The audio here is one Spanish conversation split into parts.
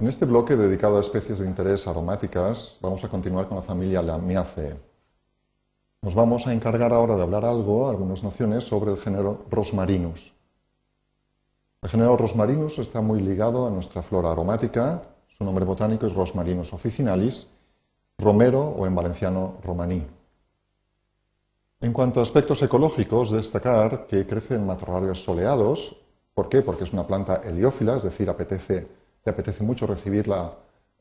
En este bloque dedicado a especies de interés aromáticas, vamos a continuar con la familia Lamiaceae. Nos vamos a encargar ahora de hablar algo, algunas nociones, sobre el género Rosmarinus. El género Rosmarinus está muy ligado a nuestra flora aromática. Su nombre botánico es Rosmarinus officinalis, romero o en valenciano romaní. En cuanto a aspectos ecológicos, destacar que crece en matorrales soleados. ¿Por qué? Porque es una planta heliófila, es decir, apetece le apetece mucho recibir la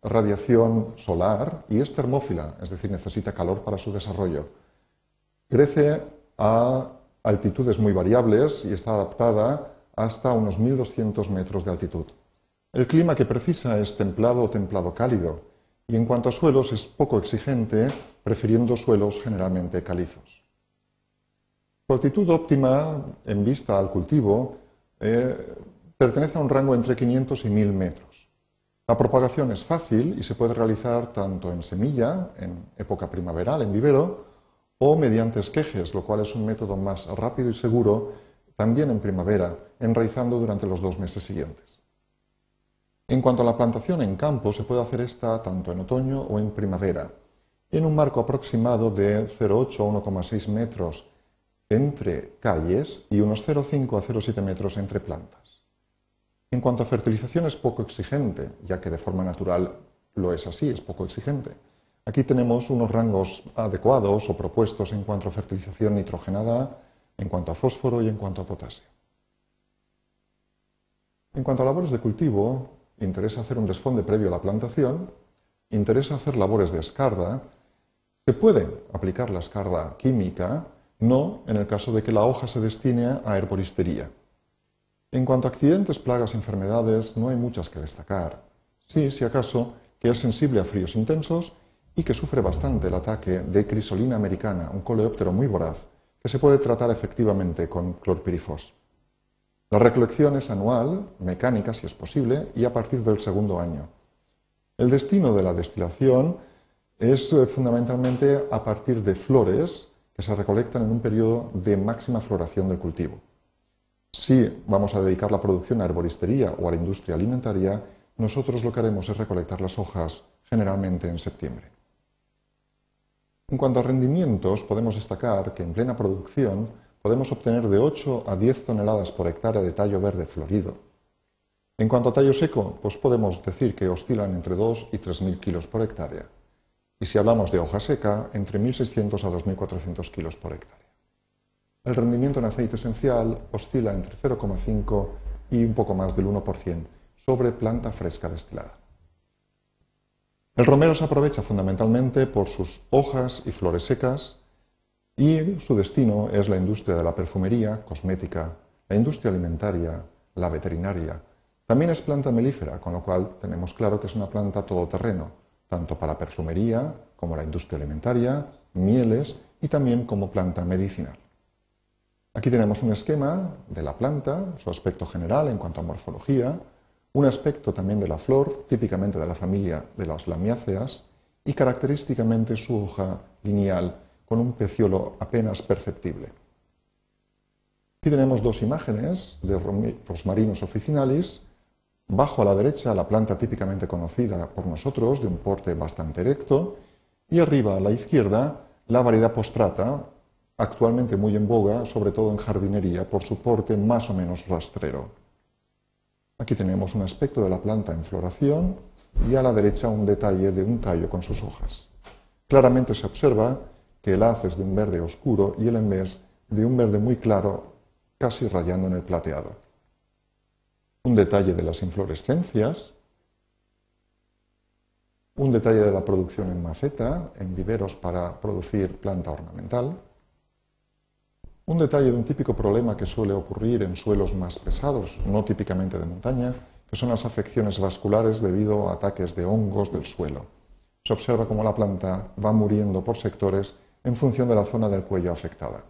radiación solar y es termófila, es decir, necesita calor para su desarrollo. Crece a altitudes muy variables y está adaptada hasta unos 1.200 metros de altitud. El clima que precisa es templado o templado cálido y en cuanto a suelos es poco exigente, prefiriendo suelos generalmente calizos. Su altitud óptima en vista al cultivo eh, Pertenece a un rango entre 500 y 1000 metros. La propagación es fácil y se puede realizar tanto en semilla, en época primaveral, en vivero, o mediante esquejes, lo cual es un método más rápido y seguro también en primavera, enraizando durante los dos meses siguientes. En cuanto a la plantación en campo, se puede hacer esta tanto en otoño o en primavera, en un marco aproximado de 0,8 a 1,6 metros entre calles y unos 0,5 a 0,7 metros entre plantas. En cuanto a fertilización es poco exigente, ya que de forma natural lo es así, es poco exigente. Aquí tenemos unos rangos adecuados o propuestos en cuanto a fertilización nitrogenada, en cuanto a fósforo y en cuanto a potasio. En cuanto a labores de cultivo, interesa hacer un desfonde previo a la plantación, interesa hacer labores de escarda. Se puede aplicar la escarda química, no en el caso de que la hoja se destine a herboristería. En cuanto a accidentes, plagas y enfermedades, no hay muchas que destacar. Sí, si acaso, que es sensible a fríos intensos y que sufre bastante el ataque de crisolina americana, un coleóptero muy voraz, que se puede tratar efectivamente con clorpirifos. La recolección es anual, mecánica si es posible, y a partir del segundo año. El destino de la destilación es eh, fundamentalmente a partir de flores que se recolectan en un periodo de máxima floración del cultivo. Si vamos a dedicar la producción a arboristería o a la industria alimentaria, nosotros lo que haremos es recolectar las hojas generalmente en septiembre. En cuanto a rendimientos, podemos destacar que en plena producción podemos obtener de 8 a 10 toneladas por hectárea de tallo verde florido. En cuanto a tallo seco, pues podemos decir que oscilan entre 2 y 3.000 kilos por hectárea. Y si hablamos de hoja seca, entre 1.600 a 2.400 kilos por hectárea. El rendimiento en aceite esencial oscila entre 0,5 y un poco más del 1% sobre planta fresca destilada. El romero se aprovecha fundamentalmente por sus hojas y flores secas y su destino es la industria de la perfumería, cosmética, la industria alimentaria, la veterinaria. También es planta melífera, con lo cual tenemos claro que es una planta todoterreno, tanto para perfumería como la industria alimentaria, mieles y también como planta medicinal. Aquí tenemos un esquema de la planta, su aspecto general en cuanto a morfología, un aspecto también de la flor, típicamente de la familia de las lamiáceas, y característicamente su hoja lineal con un peciolo apenas perceptible. Aquí tenemos dos imágenes de Rosmarinus officinalis. Bajo a la derecha la planta típicamente conocida por nosotros, de un porte bastante erecto, y arriba a la izquierda la variedad postrata, actualmente muy en boga, sobre todo en jardinería, por su porte más o menos rastrero. Aquí tenemos un aspecto de la planta en floración y a la derecha un detalle de un tallo con sus hojas. Claramente se observa que el haz es de un verde oscuro y el envés de un verde muy claro, casi rayando en el plateado. Un detalle de las inflorescencias, un detalle de la producción en maceta, en viveros para producir planta ornamental, un detalle de un típico problema que suele ocurrir en suelos más pesados, no típicamente de montaña, que son las afecciones vasculares debido a ataques de hongos del suelo. Se observa cómo la planta va muriendo por sectores en función de la zona del cuello afectada.